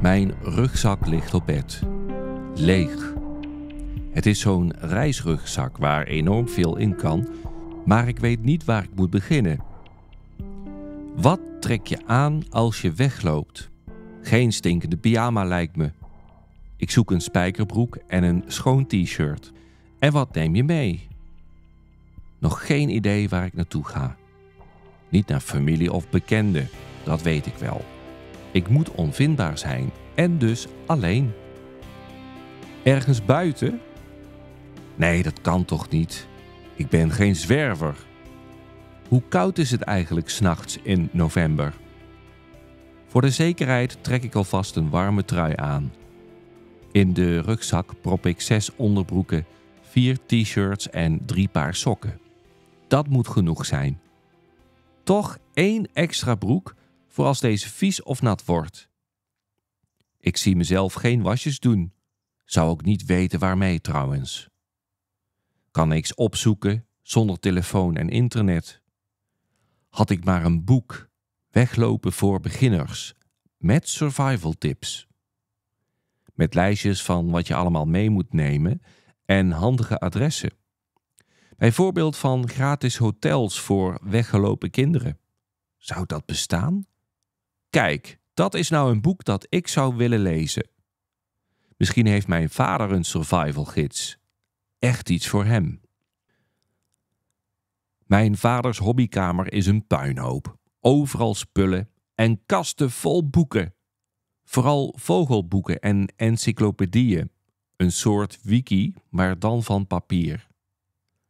Mijn rugzak ligt op bed. Leeg. Het is zo'n reisrugzak waar enorm veel in kan, maar ik weet niet waar ik moet beginnen. Wat trek je aan als je wegloopt? Geen stinkende pyjama lijkt me. Ik zoek een spijkerbroek en een schoon t-shirt. En wat neem je mee? Nog geen idee waar ik naartoe ga. Niet naar familie of bekenden, dat weet ik wel. Ik moet onvindbaar zijn en dus alleen. Ergens buiten? Nee, dat kan toch niet? Ik ben geen zwerver. Hoe koud is het eigenlijk s'nachts in november? Voor de zekerheid trek ik alvast een warme trui aan. In de rugzak prop ik zes onderbroeken, vier t-shirts en drie paar sokken. Dat moet genoeg zijn. Toch één extra broek voor als deze vies of nat wordt. Ik zie mezelf geen wasjes doen. Zou ook niet weten waarmee trouwens. Kan niks opzoeken zonder telefoon en internet. Had ik maar een boek, Weglopen voor beginners, met survival tips. Met lijstjes van wat je allemaal mee moet nemen en handige adressen. Bijvoorbeeld van gratis hotels voor weggelopen kinderen. Zou dat bestaan? Kijk, dat is nou een boek dat ik zou willen lezen. Misschien heeft mijn vader een survival Echt iets voor hem. Mijn vaders hobbykamer is een puinhoop. Overal spullen en kasten vol boeken. Vooral vogelboeken en encyclopedieën. Een soort wiki, maar dan van papier.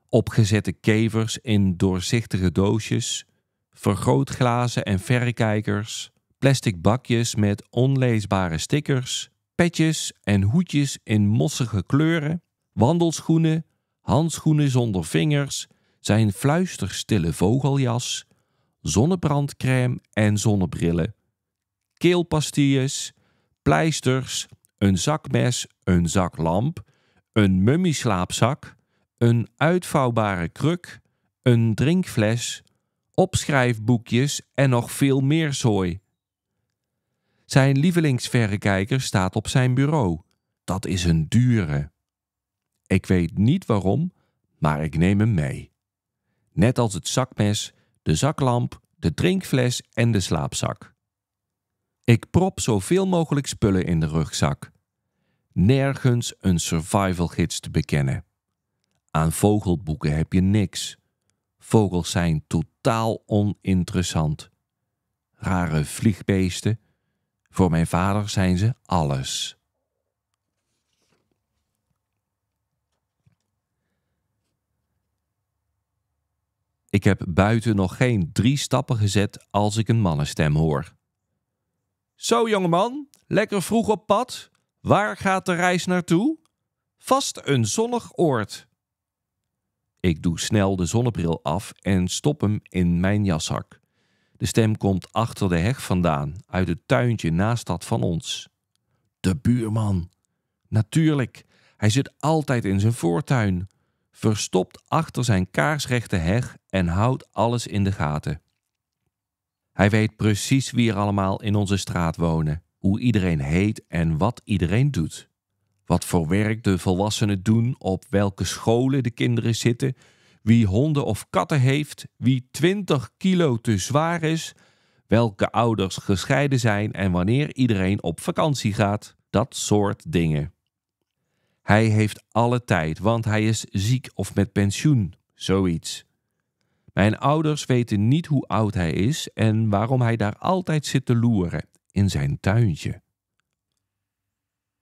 Opgezette kevers in doorzichtige doosjes, vergrootglazen en verrekijkers, plastic bakjes met onleesbare stickers, petjes en hoedjes in mossige kleuren, wandelschoenen, handschoenen zonder vingers, zijn fluisterstille vogeljas, zonnebrandcrème en zonnebrillen, keelpastilles, pleisters, een zakmes, een zaklamp, een mummieslaapzak, een uitvouwbare kruk, een drinkfles, opschrijfboekjes en nog veel meer zooi. Zijn lievelingsverrekijker staat op zijn bureau. Dat is een dure. Ik weet niet waarom, maar ik neem hem mee. Net als het zakmes, de zaklamp, de drinkfles en de slaapzak. Ik prop zoveel mogelijk spullen in de rugzak. Nergens een survival te bekennen. Aan vogelboeken heb je niks. Vogels zijn totaal oninteressant. Rare vliegbeesten, voor mijn vader zijn ze alles. Ik heb buiten nog geen drie stappen gezet als ik een mannenstem hoor. Zo, jongeman, lekker vroeg op pad. Waar gaat de reis naartoe? Vast een zonnig oord. Ik doe snel de zonnebril af en stop hem in mijn jaszak. De stem komt achter de heg vandaan, uit het tuintje naast dat van ons. De buurman. Natuurlijk, hij zit altijd in zijn voortuin, verstopt achter zijn kaarsrechte heg en houdt alles in de gaten. Hij weet precies wie er allemaal in onze straat wonen, hoe iedereen heet en wat iedereen doet. Wat voor werk de volwassenen doen, op welke scholen de kinderen zitten, wie honden of katten heeft, wie 20 kilo te zwaar is, welke ouders gescheiden zijn en wanneer iedereen op vakantie gaat. Dat soort dingen. Hij heeft alle tijd, want hij is ziek of met pensioen, zoiets. Mijn ouders weten niet hoe oud hij is en waarom hij daar altijd zit te loeren in zijn tuintje.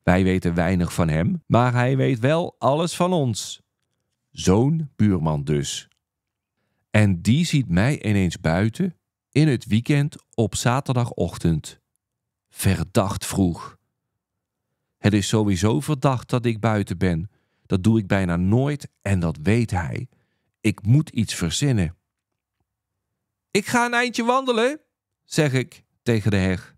Wij weten weinig van hem, maar hij weet wel alles van ons. Zo'n buurman dus. En die ziet mij ineens buiten in het weekend op zaterdagochtend. Verdacht vroeg. Het is sowieso verdacht dat ik buiten ben. Dat doe ik bijna nooit en dat weet hij. Ik moet iets verzinnen. Ik ga een eindje wandelen, zeg ik tegen de heg.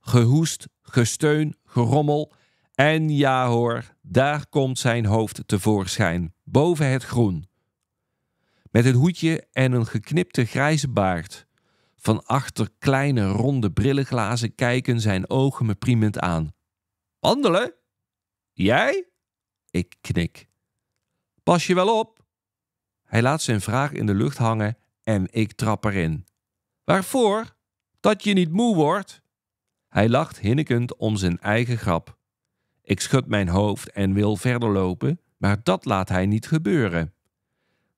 Gehoest, gesteun, gerommel. En ja hoor, daar komt zijn hoofd tevoorschijn boven het groen. Met een hoedje en een geknipte grijze baard. Van achter kleine ronde brillenglazen kijken zijn ogen me priemend aan. Wandelen? Jij? Ik knik. Pas je wel op? Hij laat zijn vraag in de lucht hangen en ik trap erin. Waarvoor? Dat je niet moe wordt? Hij lacht hinnikend om zijn eigen grap. Ik schud mijn hoofd en wil verder lopen, maar dat laat hij niet gebeuren.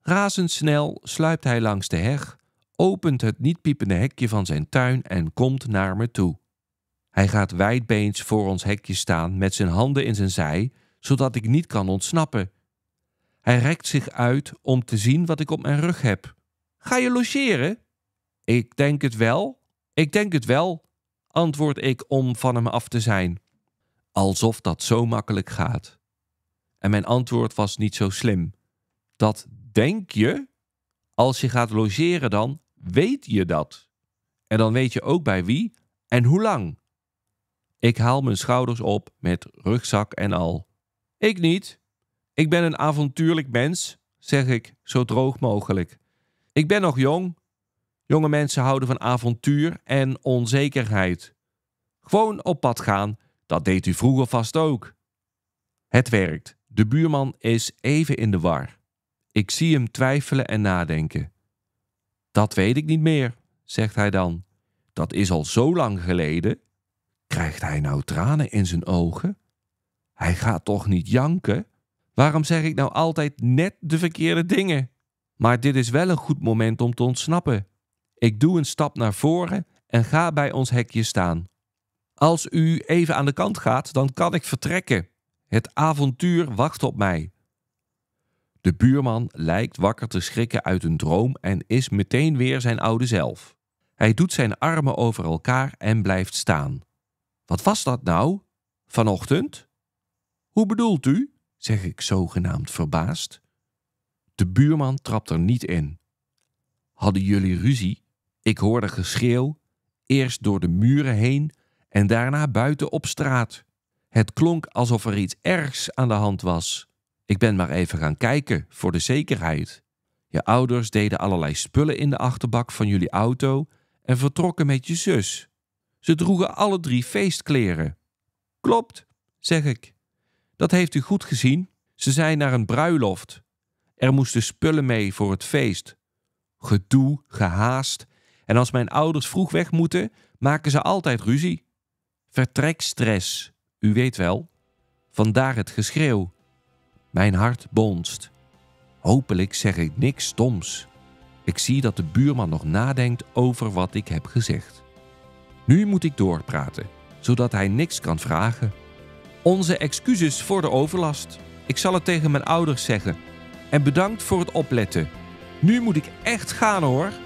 Razendsnel sluipt hij langs de heg, opent het niet piepende hekje van zijn tuin en komt naar me toe. Hij gaat wijdbeens voor ons hekje staan met zijn handen in zijn zij, zodat ik niet kan ontsnappen. Hij rekt zich uit om te zien wat ik op mijn rug heb. Ga je logeren? Ik denk het wel. Ik denk het wel, antwoord ik om van hem af te zijn. Alsof dat zo makkelijk gaat. En mijn antwoord was niet zo slim. Dat denk je, als je gaat logeren dan, weet je dat. En dan weet je ook bij wie en hoe lang. Ik haal mijn schouders op met rugzak en al. Ik niet. Ik ben een avontuurlijk mens, zeg ik zo droog mogelijk. Ik ben nog jong. Jonge mensen houden van avontuur en onzekerheid. Gewoon op pad gaan, dat deed u vroeger vast ook. Het werkt. De buurman is even in de war. Ik zie hem twijfelen en nadenken. Dat weet ik niet meer, zegt hij dan. Dat is al zo lang geleden. Krijgt hij nou tranen in zijn ogen? Hij gaat toch niet janken? Waarom zeg ik nou altijd net de verkeerde dingen? Maar dit is wel een goed moment om te ontsnappen. Ik doe een stap naar voren en ga bij ons hekje staan. Als u even aan de kant gaat, dan kan ik vertrekken. Het avontuur wacht op mij. De buurman lijkt wakker te schrikken uit een droom en is meteen weer zijn oude zelf. Hij doet zijn armen over elkaar en blijft staan. Wat was dat nou? Vanochtend? Hoe bedoelt u? zeg ik zogenaamd verbaasd. De buurman trapt er niet in. Hadden jullie ruzie? Ik hoorde geschreeuw, eerst door de muren heen en daarna buiten op straat. Het klonk alsof er iets ergs aan de hand was. Ik ben maar even gaan kijken, voor de zekerheid. Je ouders deden allerlei spullen in de achterbak van jullie auto en vertrokken met je zus. Ze droegen alle drie feestkleren. Klopt, zeg ik. Dat heeft u goed gezien. Ze zijn naar een bruiloft. Er moesten spullen mee voor het feest. Gedoe, gehaast. En als mijn ouders vroeg weg moeten, maken ze altijd ruzie. Vertrekstress. U weet wel, vandaar het geschreeuw. Mijn hart bonst. Hopelijk zeg ik niks stoms. Ik zie dat de buurman nog nadenkt over wat ik heb gezegd. Nu moet ik doorpraten, zodat hij niks kan vragen. Onze excuses voor de overlast. Ik zal het tegen mijn ouders zeggen. En bedankt voor het opletten. Nu moet ik echt gaan hoor.